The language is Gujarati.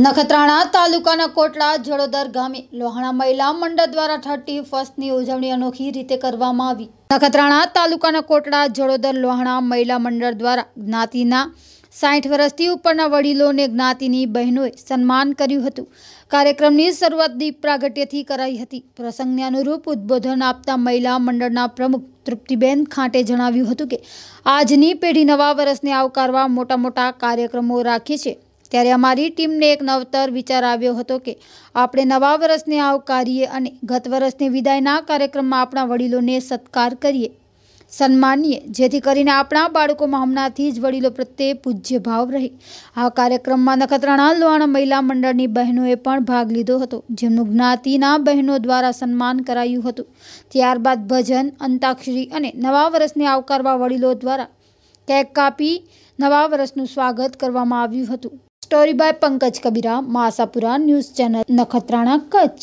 નખત્રાણા તાલુકાના કોટલા જડોદર ગામે લોહાણા મહિલા મંડળ દ્વારા થર્ટી ફર્સ્ટની ઉજવણી અનોખી રીતે કરવામાં આવી નખત્રાણા તાલુકાના કોટડા જડોદર લોહાણા મહિલા મંડળ દ્વારા જ્ઞાતિના સાઠ વર્ષથી ઉપરના વડીલોને જ્ઞાતિની બહેનોએ સન્માન કર્યું હતું કાર્યક્રમની શરૂઆત દીપ પ્રાગટ્યથી કરાઈ હતી પ્રસંગને અનુરૂપ ઉદબોધન આપતા મહિલા મંડળના પ્રમુખ તૃપ્તિબેન ખાંટે જણાવ્યું હતું કે આજની પેઢી નવા વર્ષને આવકારવા મોટા મોટા કાર્યક્રમો રાખે છે ત્યારે અમારી ટીમને એક નવતર વિચાર આવ્યો હતો કે આપણે નવા વર્ષને આવકારીએ અને ગત વર્ષની વિદાયના કાર્યક્રમમાં આપણા વડીલોને સત્કાર કરીએ સન્માનીએ જેથી કરીને આપણા બાળકોમાં હમણાંથી જ વડીલો પ્રત્યે પૂજ્ય ભાવ રહે આ કાર્યક્રમમાં નખત્રાણા લોહાણા મહિલા મંડળની બહેનોએ પણ ભાગ લીધો હતો જેમનું જ્ઞાતિના બહેનો દ્વારા સન્માન કરાયું હતું ત્યારબાદ ભજન અંતાક્ષરી અને નવા વર્ષને આવકારવા વડીલો દ્વારા કેક કાપી નવા વર્ષનું સ્વાગત કરવામાં આવ્યું હતું story by Pankaj Kabira Masapura news channel Nakhatrana Kutch